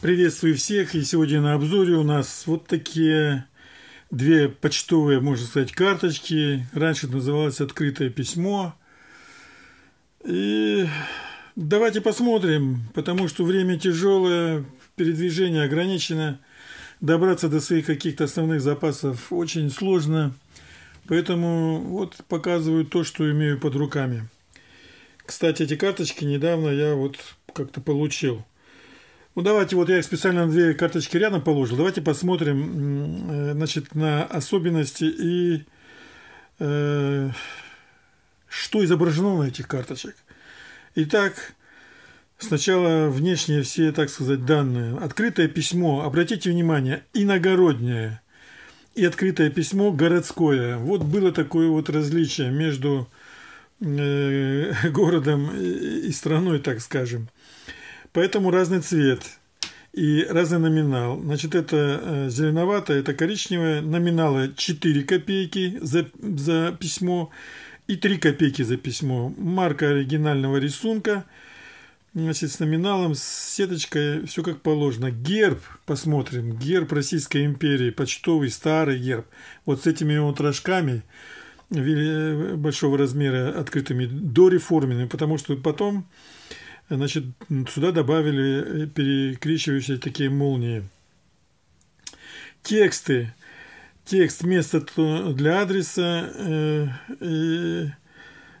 Приветствую всех, и сегодня на обзоре у нас вот такие две почтовые, можно сказать, карточки. Раньше называлось «Открытое письмо». И давайте посмотрим, потому что время тяжелое, передвижение ограничено, добраться до своих каких-то основных запасов очень сложно. Поэтому вот показываю то, что имею под руками. Кстати, эти карточки недавно я вот как-то получил – ну, давайте, вот я специально две карточки рядом положил. Давайте посмотрим, э, значит, на особенности и э, что изображено на этих карточек. Итак, сначала внешние все, так сказать, данные. Открытое письмо, обратите внимание, иногороднее и открытое письмо городское. Вот было такое вот различие между э, городом и страной, так скажем. Поэтому разный цвет и разный номинал. Значит, это э, зеленоватое, это коричневое. Номиналы 4 копейки за, за письмо и 3 копейки за письмо. Марка оригинального рисунка. Значит, с номиналом, с сеточкой, все как положено. Герб, посмотрим, герб Российской империи, почтовый, старый герб. Вот с этими вот рожками э, большого размера открытыми, дореформенными, потому что потом Значит, сюда добавили перекрещивающиеся такие молнии. Тексты. Текст место для адреса. Э, и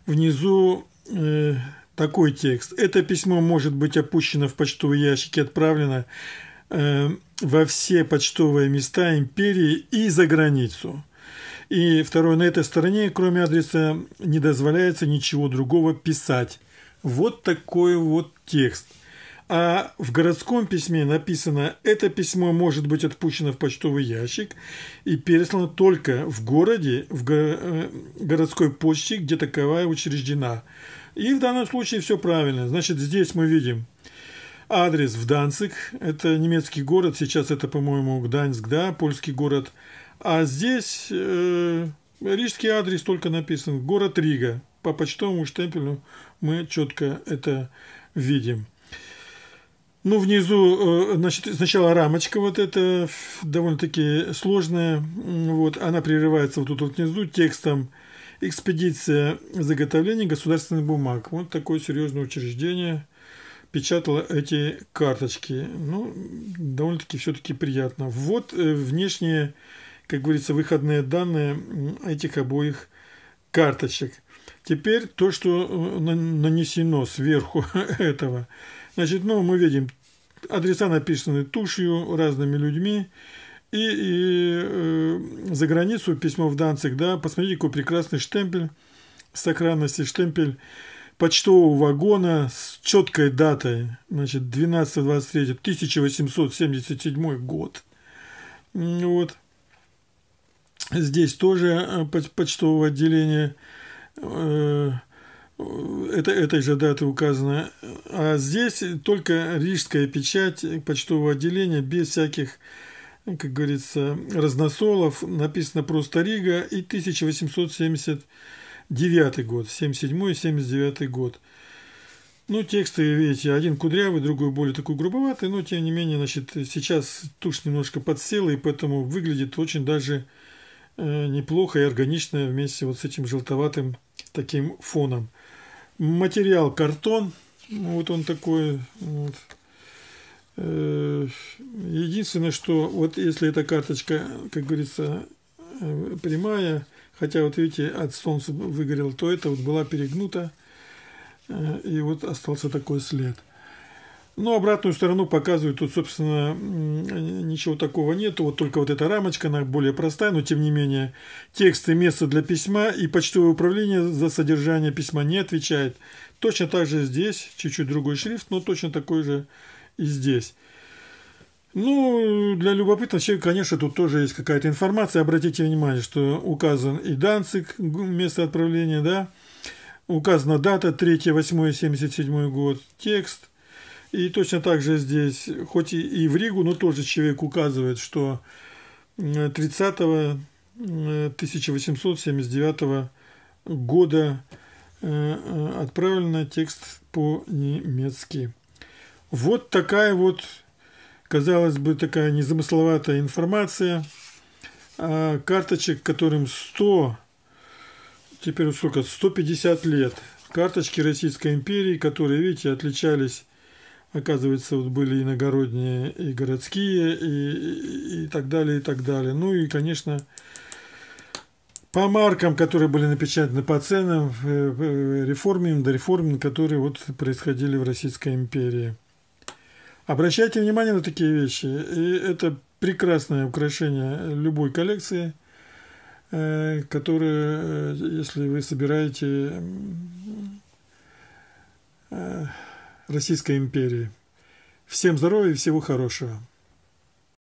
внизу э, такой текст. Это письмо может быть опущено в почтовый ящик и отправлено э, во все почтовые места империи и за границу. И второе, на этой стороне, кроме адреса, не дозволяется ничего другого писать. Вот такой вот текст. А в городском письме написано, это письмо может быть отпущено в почтовый ящик и переслано только в городе, в го- э, городской почте, где таковая учреждена. И в данном случае все правильно. Значит, здесь мы видим адрес в Данцик. Это немецкий город. Сейчас это, по-моему, Гданьск, да, польский город. А здесь э, рижский адрес только написан. Город Рига по почтовому штемпелю мы четко это видим. Ну, внизу, э, значит, сначала рамочка вот эта довольно-таки сложная, вот, она прерывается вот тут вот внизу текстом «Экспедиция заготовления государственных бумаг». Вот такое серьезное учреждение печатало эти карточки. Ну, довольно-таки все-таки приятно. Вот э, внешние, как говорится, выходные данные этих обоих карточек – Теперь то, что э, нанесено сверху этого. Значит, ну, мы видим, адреса написаны тушью, разными людьми. И, и э, за границу письмо в Данцик, да, посмотрите, какой прекрасный штемпель сохранности, штемпель почтового вагона с четкой датой, значит, 12-23, 1877 год. Вот. Здесь тоже э, почтового отделения Э, это, этой же даты указано. А здесь только рижская печать почтового отделения без всяких, как говорится, разносолов. Написано просто Рига и 1879 год, 77-79 год. Ну, тексты, видите, один кудрявый, другой более такой грубоватый, но, тем не менее, значит, сейчас тушь немножко подсела, и поэтому выглядит очень даже э, неплохо и органично вместе вот с этим желтоватым таким фоном. Материал картон, вот он такой. Вот. Э, единственное, что вот если эта карточка, как говорится, э, прямая, хотя вот видите, от солнца выгорел, то это вот была перегнута, э, и вот остался такой след. Ну обратную сторону показывают, тут, собственно, ничего такого нет. Вот только вот эта рамочка, она более простая, но тем не менее. текст и место для письма и почтовое управление за содержание письма не отвечает. Точно так же здесь, чуть-чуть другой шрифт, но точно такой же и здесь. Ну, для любопытного человека, конечно, тут тоже есть какая-то информация. Обратите внимание, что указан и Данцик, место отправления, да. Указана дата 3-8-77 год, текст – и точно так же здесь, хоть и, в Ригу, но тоже человек указывает, что 30 э, 1879 э, года э, отправлено текст по-немецки. Вот такая вот, казалось бы, такая незамысловатая информация а, карточек, которым 100, теперь сколько, 150 лет. Карточки Российской империи, которые, видите, отличались оказывается, вот были иногородние и городские, и, и, и так далее, и так далее. Ну и, конечно, по маркам, которые были напечатаны по ценам, э, э, реформим, дореформим, которые вот происходили в Российской империи. Обращайте внимание на такие вещи. И это прекрасное украшение любой коллекции, э, которое, если вы собираете Российской империи. Всем здоровья и всего хорошего.